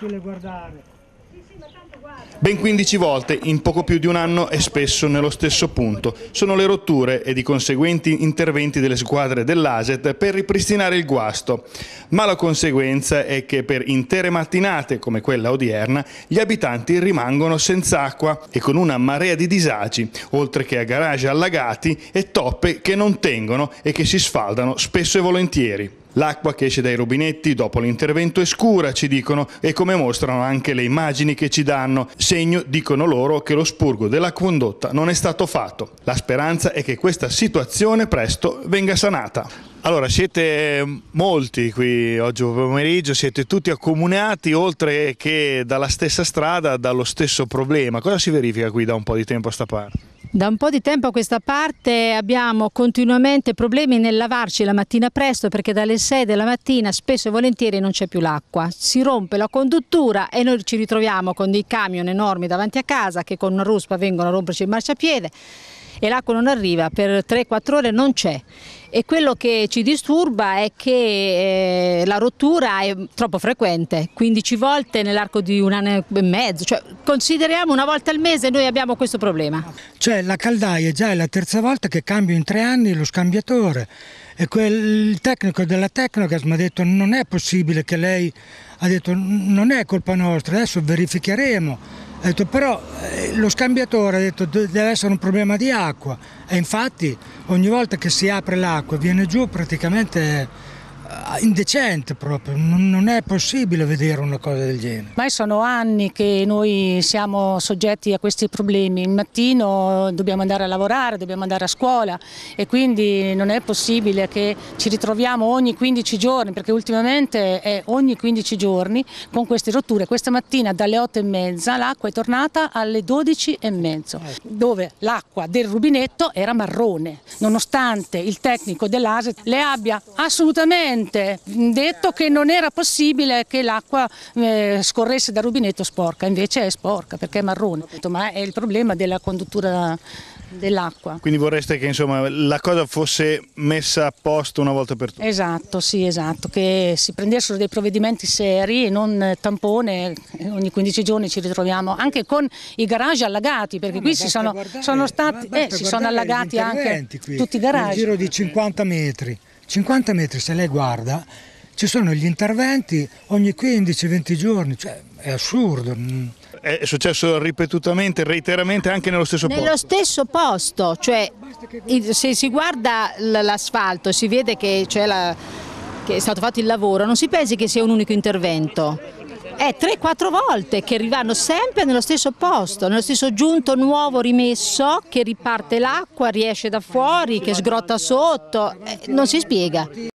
inutile guardare. Ben 15 volte in poco più di un anno e spesso nello stesso punto sono le rotture ed i conseguenti interventi delle squadre dell'ASET per ripristinare il guasto. Ma la conseguenza è che per intere mattinate come quella odierna gli abitanti rimangono senza acqua e con una marea di disagi, oltre che a garage allagati e toppe che non tengono e che si sfaldano spesso e volentieri. L'acqua che esce dai rubinetti dopo l'intervento è scura, ci dicono, e come mostrano anche le immagini che ci danno, segno, dicono loro, che lo spurgo della condotta non è stato fatto. La speranza è che questa situazione presto venga sanata. Allora, siete eh, molti qui oggi pomeriggio, siete tutti accomunati oltre che dalla stessa strada, dallo stesso problema. Cosa si verifica qui da un po' di tempo a sta parte? Da un po' di tempo a questa parte abbiamo continuamente problemi nel lavarci la mattina presto perché dalle 6 della mattina spesso e volentieri non c'è più l'acqua. Si rompe la conduttura e noi ci ritroviamo con dei camion enormi davanti a casa che con una ruspa vengono a romperci il marciapiede e l'acqua non arriva, per 3-4 ore non c'è e quello che ci disturba è che eh, la rottura è troppo frequente, 15 volte nell'arco di un anno e mezzo, cioè, consideriamo una volta al mese noi abbiamo questo problema. Cioè la caldaia già è la terza volta che cambio in tre anni lo scambiatore e quel, il tecnico della Tecnogas mi ha detto non è possibile che lei ha detto non è colpa nostra, adesso verificheremo ha detto però eh, lo scambiatore ha detto deve essere un problema di acqua e infatti ogni volta che si apre l'acqua viene giù praticamente eh, indecente proprio, non è possibile vedere una cosa del genere. Ormai sono anni che noi siamo soggetti a questi problemi, il mattino dobbiamo andare a lavorare, dobbiamo andare a scuola e quindi non è possibile che ci ritroviamo ogni 15 giorni, perché ultimamente è ogni 15 giorni con queste rotture. Questa mattina dalle 8 e mezza l'acqua è tornata alle 12 e mezzo, dove l'acqua del rubinetto era marrone, nonostante il tecnico dell'ASET le abbia assolutamente niente, detto che non era possibile che l'acqua eh, scorresse dal rubinetto sporca, invece è sporca perché è marrone, ma è il problema della conduttura dell'acqua. Quindi vorreste che insomma, la cosa fosse messa a posto una volta per tutte? Esatto, sì, esatto, che si prendessero dei provvedimenti seri e non tampone, ogni 15 giorni ci ritroviamo anche con i garage allagati, perché no, qui si sono, guardare, sono stati, eh, si sono allagati anche qui, tutti i garage. Un giro di 50 metri. 50 metri se lei guarda ci sono gli interventi ogni 15-20 giorni, cioè è assurdo. È successo ripetutamente, reiteramente anche nello stesso nello posto? Nello stesso posto, cioè se si guarda l'asfalto e si vede che, la, che è stato fatto il lavoro, non si pensi che sia un unico intervento, è 3-4 volte che arrivano sempre nello stesso posto, nello stesso giunto nuovo rimesso che riparte l'acqua, riesce da fuori, che sgrotta sotto, eh, non si spiega.